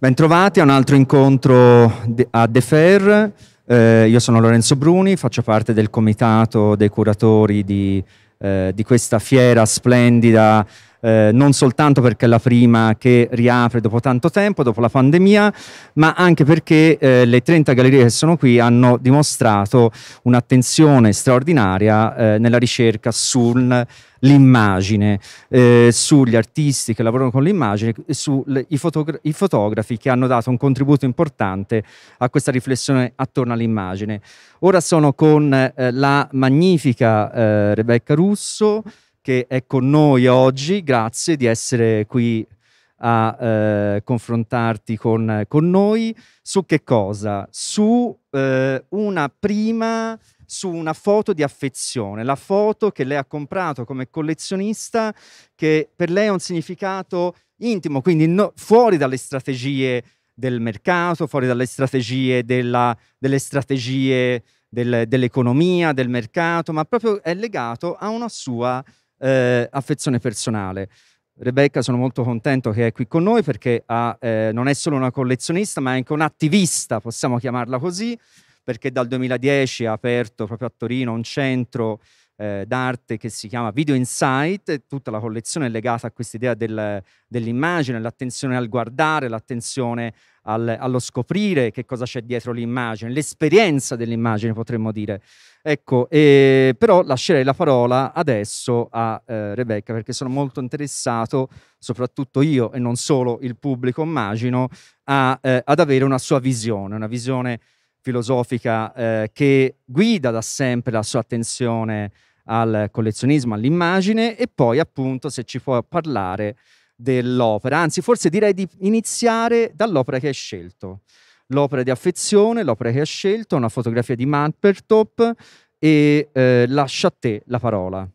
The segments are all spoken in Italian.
Bentrovati a un altro incontro a Defer. Eh, io sono Lorenzo Bruni, faccio parte del comitato dei curatori di, eh, di questa fiera splendida eh, non soltanto perché è la prima che riapre dopo tanto tempo, dopo la pandemia, ma anche perché eh, le 30 gallerie che sono qui hanno dimostrato un'attenzione straordinaria eh, nella ricerca sull'immagine, eh, sugli artisti che lavorano con l'immagine e sui fotogra fotografi che hanno dato un contributo importante a questa riflessione attorno all'immagine. Ora sono con eh, la magnifica eh, Rebecca Russo, che è con noi oggi. Grazie di essere qui a eh, confrontarti con, con, noi. Su che cosa? Su eh, una prima, su una foto di affezione, la foto che lei ha comprato come collezionista, che per lei ha un significato intimo, quindi no, fuori dalle strategie del mercato, fuori dalle strategie della, delle strategie del, dell'economia, del mercato, ma proprio è legato a una sua eh, affezione personale. Rebecca, sono molto contento che è qui con noi perché ha, eh, non è solo una collezionista, ma è anche un'attivista, possiamo chiamarla così, perché dal 2010 ha aperto proprio a Torino un centro eh, d'arte che si chiama Video Insight, tutta la collezione è legata a quest'idea del, dell'immagine, l'attenzione al guardare, l'attenzione al, allo scoprire che cosa c'è dietro l'immagine, l'esperienza dell'immagine potremmo dire. Ecco, eh, però lascerei la parola adesso a eh, Rebecca perché sono molto interessato, soprattutto io e non solo il pubblico immagino, a, eh, ad avere una sua visione, una visione filosofica eh, che guida da sempre la sua attenzione al collezionismo, all'immagine e poi appunto se ci può parlare dell'opera, anzi forse direi di iniziare dall'opera che hai scelto, l'opera di affezione, l'opera che hai scelto, una fotografia di Mappertop e eh, lascia a te la parola.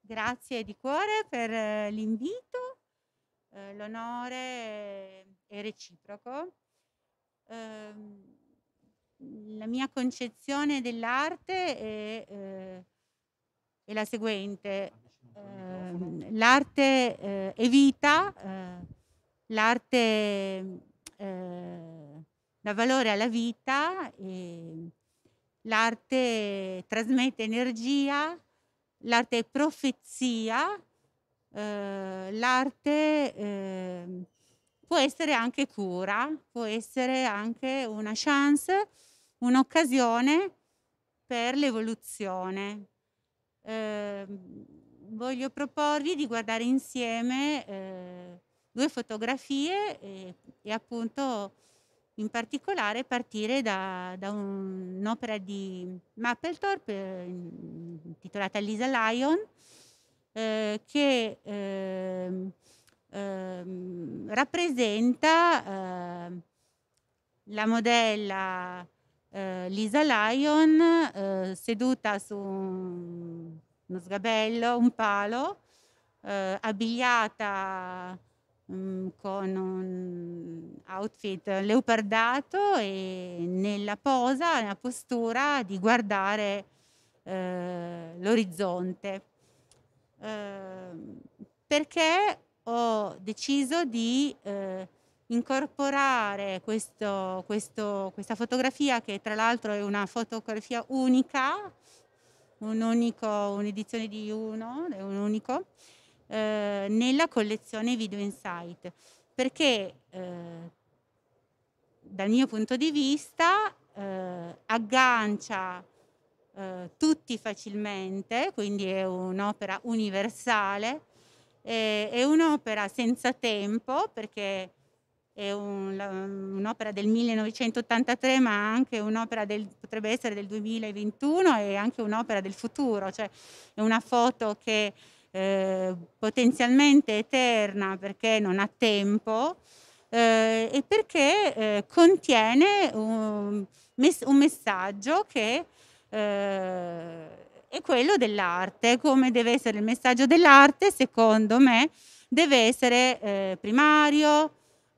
Grazie di cuore per eh, l'invito, eh, l'onore è reciproco. Eh, la mia concezione dell'arte è eh, è la seguente. Eh, l'arte eh, è vita, eh, l'arte eh, dà valore alla vita, l'arte trasmette energia, l'arte è profezia, eh, l'arte eh, può essere anche cura, può essere anche una chance, un'occasione per l'evoluzione eh, voglio proporvi di guardare insieme eh, due fotografie e, e, appunto in particolare partire da, da un'opera di Mapplethorpe eh, intitolata Lisa Lyon eh, che ehm, ehm, rappresenta eh, la modella eh, Lisa Lyon eh, seduta su un, uno sgabello, un palo, eh, abbigliata mh, mm, con un outfit leopardato e nella posa, nella postura di guardare eh, l'orizzonte. Eh, perché ho deciso di eh, incorporare questo, questo, questa fotografia che tra l'altro è una fotografia unica, un unico, un'edizione di uno, è un unico, eh, nella collezione Video Insight, perché eh, dal mio punto di vista eh, aggancia eh, tutti facilmente, quindi è un'opera universale, eh, è un'opera senza tempo perché è un, un'opera del 1983 ma anche un'opera del, potrebbe essere del 2021 e anche un'opera del futuro, cioè è una foto che eh, potenzialmente eterna perché non ha tempo eh, e perché eh, contiene un, mes- un, messaggio che eh, è quello dell'arte, come deve essere il messaggio dell'arte secondo me deve essere eh, primario,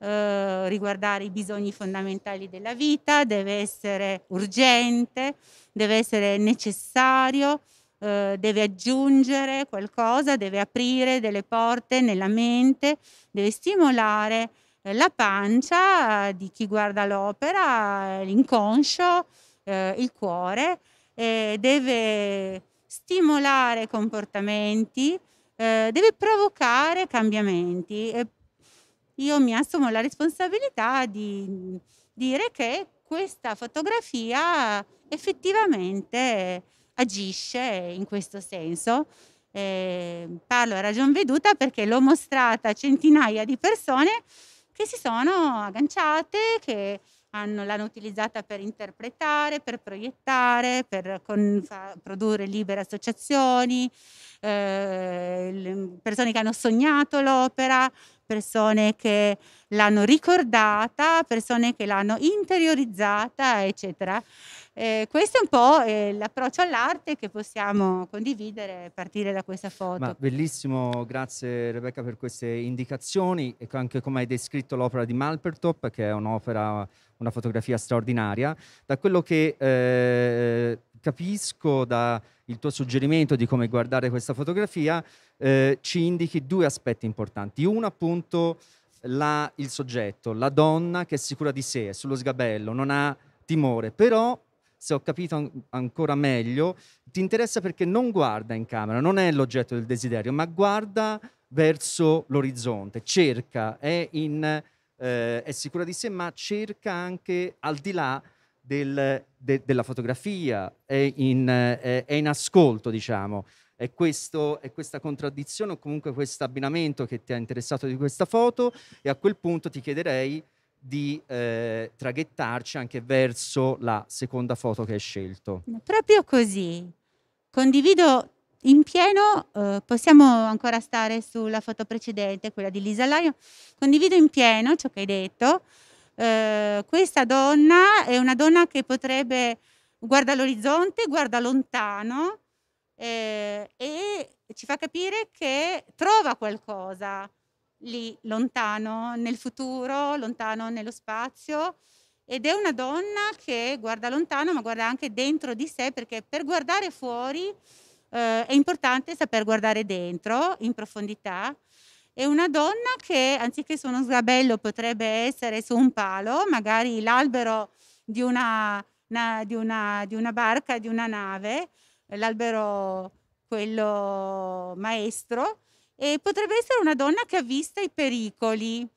eh, riguardare i bisogni fondamentali della vita, deve essere urgente, deve essere necessario, eh, deve aggiungere qualcosa, deve aprire delle porte nella mente, deve stimolare eh, la pancia di chi guarda l'opera, l'inconscio, eh, il cuore, deve stimolare comportamenti, eh, deve provocare cambiamenti. E io mi assumo la responsabilità di dire che questa fotografia effettivamente agisce in questo senso. Eh, parlo a ragion veduta perché l'ho mostrata a centinaia di persone che si sono agganciate, che hanno, l'hanno utilizzata per interpretare, per proiettare, per con, produrre libere associazioni, eh, persone che hanno sognato l'opera, persone che l'hanno ricordata, persone che l'hanno interiorizzata, eccetera. Eh, questo è un po' eh, l'approccio all'arte che possiamo condividere a partire da questa foto. Ma bellissimo, grazie Rebecca per queste indicazioni e anche come hai descritto l'opera di Malpertop, che è un'opera, una fotografia straordinaria. Da quello che eh, capisco dal tuo suggerimento di come guardare questa fotografia, eh, ci indichi due aspetti importanti. Uno appunto la, il soggetto, la donna che è sicura di sé, è sullo sgabello, non ha timore, però se ho capito an- ancora meglio, ti interessa perché non guarda in camera, non è l'oggetto del desiderio, ma guarda verso l'orizzonte, cerca, è, in, eh, è sicura di sé, ma cerca anche al di là del, de, della fotografia, è in, è in ascolto, diciamo. È, questo, è, questa contraddizione o comunque questo abbinamento che ti ha interessato di questa foto e a quel punto ti chiederei di eh, traghettarci anche verso la seconda foto che hai scelto. Proprio così. Condivido in pieno, eh, possiamo ancora stare sulla foto precedente, quella di Lisa Laio, condivido in pieno ciò che hai detto, eh, questa donna è una donna che potrebbe guarda l'orizzonte, guarda lontano eh, e ci fa capire che trova qualcosa lì lontano nel futuro, lontano nello spazio ed è una donna che guarda lontano ma guarda anche dentro di sé perché per guardare fuori eh, è importante saper guardare dentro in profondità è una donna che anziché su uno sgabello potrebbe essere su un palo, magari l'albero di una, una, di una, di una barca, di una nave, l'albero quello maestro, e potrebbe essere una donna che avvista i pericoli,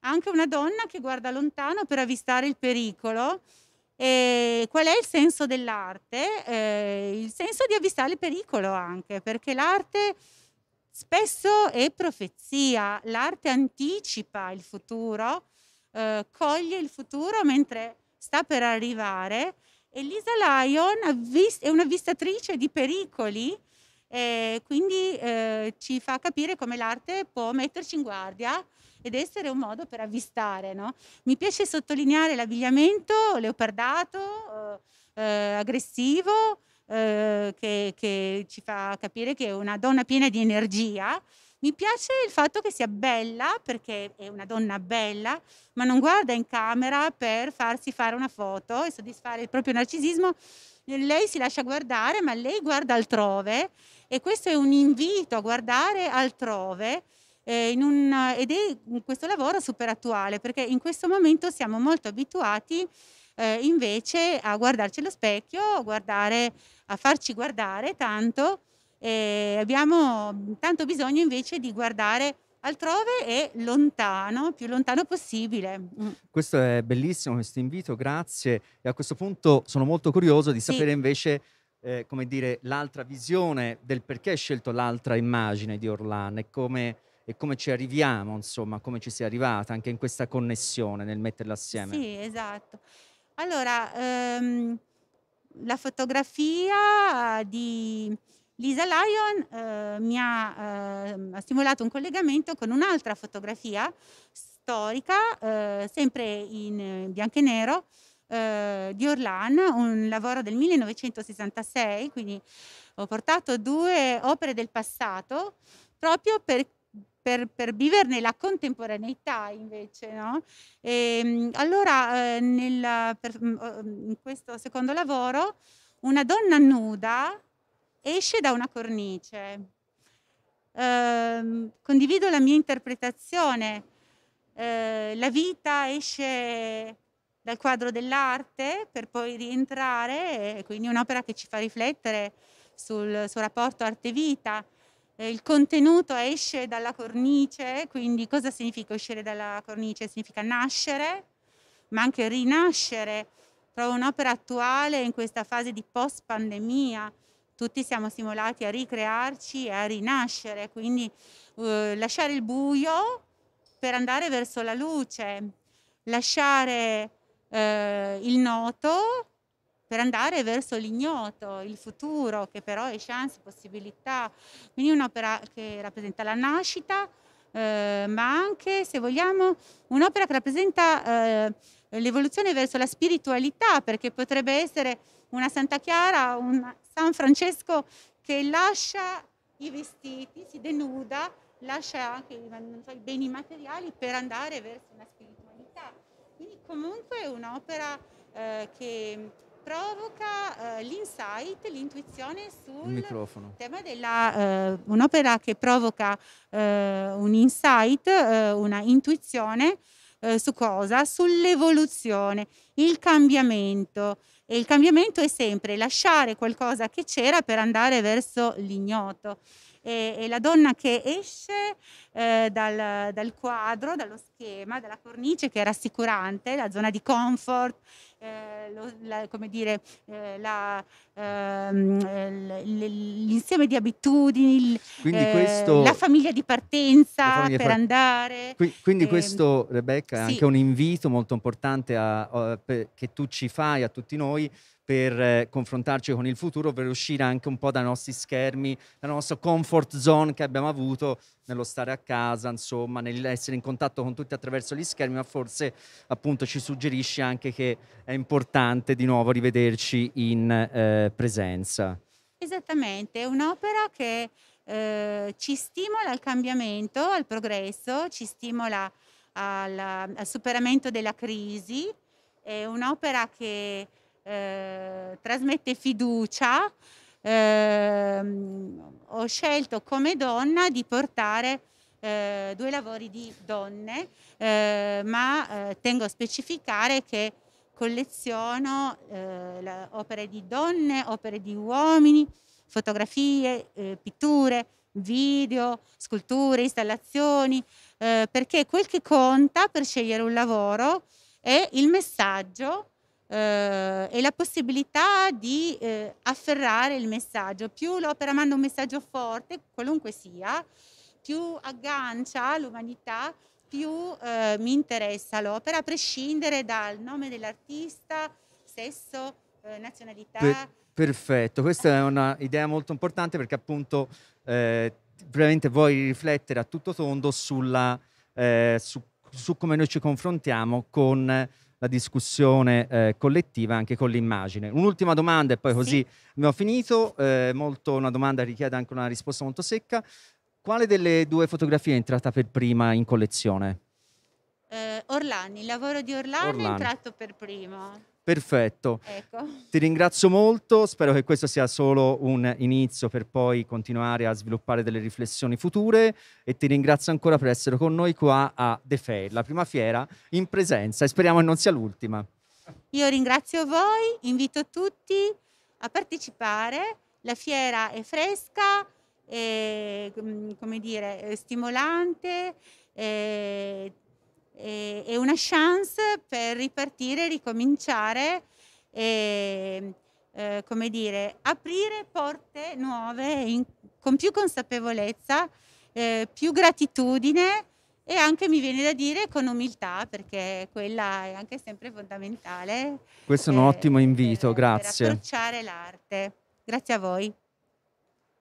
anche una donna che guarda lontano per avvistare il pericolo. E qual è il senso dell'arte? Eh, il senso di avvistare il pericolo anche, perché l'arte Spesso è profezia, l'arte anticipa il futuro, eh, coglie il futuro mentre sta per arrivare. Elisa Lyon è una vistatrice di pericoli e quindi eh, ci fa capire come l'arte può metterci in guardia ed essere un modo per avvistare. No? Mi piace sottolineare l'abbigliamento leopardato, eh, eh aggressivo, eh, che, che, ci fa capire che è una donna piena di energia. Mi piace il fatto che sia bella, perché è una donna bella, ma non guarda in camera per farsi fare una foto e soddisfare il proprio narcisismo. Lei si lascia guardare, ma lei guarda altrove e questo è un invito a guardare altrove. Eh, un, ed è mm, questo lavoro super attuale perché in questo momento siamo molto abituati eh, invece a guardarci allo specchio, a, guardare, a farci guardare tanto. Eh, abbiamo mm, tanto bisogno invece di guardare altrove e lontano, più lontano possibile. Mm. Questo è bellissimo, questo invito, grazie. E a questo punto sono molto curioso di sapere sì. invece, eh, come dire, l'altra visione del perché hai scelto l'altra immagine di Orlan e come, e come ci arriviamo, insomma, come ci sei arrivata anche in questa connessione nel metterla assieme. Sì, esatto. Allora, ehm, la fotografia di Lisa Lyon eh, mi ha, eh, stimolato un collegamento con un'altra fotografia storica, eh, sempre in bianco e nero, eh, di Orlan, un lavoro del 1966, quindi ho portato due opere del passato proprio per per, per viverne la contemporaneità invece. No? E, ehm, allora eh, nel, per, mm, mm, in questo secondo lavoro una donna nuda esce da una cornice. Eh, condivido la mia interpretazione. Eh, la vita esce dal quadro dell'arte per poi rientrare, e quindi un'opera che ci fa riflettere sul suo rapporto arte-vita eh, il contenuto esce dalla cornice, quindi cosa significa uscire dalla cornice? Significa nascere, ma anche rinascere. Trovo un'opera attuale in questa fase di post-pandemia. Tutti siamo stimolati a ricrearci e a rinascere, quindi eh, lasciare il buio per andare verso la luce, lasciare eh, il noto per andare verso l'ignoto, il futuro, che però è chance, possibilità. Quindi un'opera che rappresenta la nascita, eh, ma anche, se vogliamo, un'opera che rappresenta eh, l'evoluzione verso la spiritualità, perché potrebbe essere una Santa Chiara, un San Francesco che lascia i vestiti, si denuda, lascia anche so, i beni materiali per andare verso una spiritualità. Quindi comunque è un'opera eh, che provoca eh, l'insight, l'intuizione sul tema della eh, un'opera che provoca eh, un insight, eh, una intuizione eh, su cosa? Sull'evoluzione, il cambiamento. E il cambiamento è sempre lasciare qualcosa che c'era per andare verso l'ignoto e, è la donna che esce eh, dal, dal, quadro, dallo schema, dalla cornice che è rassicurante, la zona di comfort, eh, lo, la, come dire, eh, la, ehm, l'insieme di abitudini, il, eh, questo, la famiglia di partenza famiglia per far... andare. Qui, quindi ehm, questo, Rebecca, è sì. anche un invito molto importante a, a, per, che tu ci fai a tutti noi per eh, confrontarci con il futuro, per uscire anche un po' dai nostri schermi, dal nostro comfort zone che abbiamo avuto nello stare a casa, insomma, nell'essere in contatto con tutti attraverso gli schermi, ma forse appunto ci suggerisce anche che è importante di nuovo rivederci in eh, presenza. Esattamente, è un'opera che eh, ci stimola al cambiamento, al progresso, ci stimola al, al superamento della crisi, è un'opera che eh, trasmette fiducia. Eh, ho scelto come donna di portare eh, due lavori di donne, eh, ma eh, tengo a specificare che colleziono eh, la, opere di donne, opere di uomini, fotografie, pitture, video, sculture, installazioni, eh, perché quel che conta per scegliere un lavoro è il messaggio eh, e la possibilità di eh, afferrare il messaggio. Più l'opera manda un messaggio forte, qualunque sia, più aggancia l'umanità, più eh, mi interessa l'opera, a prescindere dal nome dell'artista, sesso, eh, nazionalità. Per, perfetto, questa è un'idea molto importante perché appunto eh, veramente vuoi riflettere a tutto tondo sulla, eh, su, su, come noi ci confrontiamo con la discussione eh, collettiva anche con l'immagine. Un'ultima domanda e poi così abbiamo finito, eh, molto, una domanda richiede anche una risposta molto secca. Quale delle due fotografie è entrata per prima in collezione? Eh, Orlani, il lavoro di Orlani, Orlani, è entrato per primo. Perfetto. Ecco. Ti ringrazio molto, spero che questo sia solo un inizio per poi continuare a sviluppare delle riflessioni future e ti ringrazio ancora per essere con noi qua a The Fair, la prima fiera in presenza e speriamo che non sia l'ultima. Io ringrazio voi, invito tutti a partecipare, la fiera è fresca, è, mm, come dire, è stimolante. È e, è una chance per ripartire, ricominciare e eh, come dire, aprire porte nuove in, con più consapevolezza, eh, più gratitudine e anche mi viene da dire con umiltà perché quella è anche sempre fondamentale. Questo è un eh, ottimo invito, per, grazie. Per approcciare l'arte. Grazie a voi.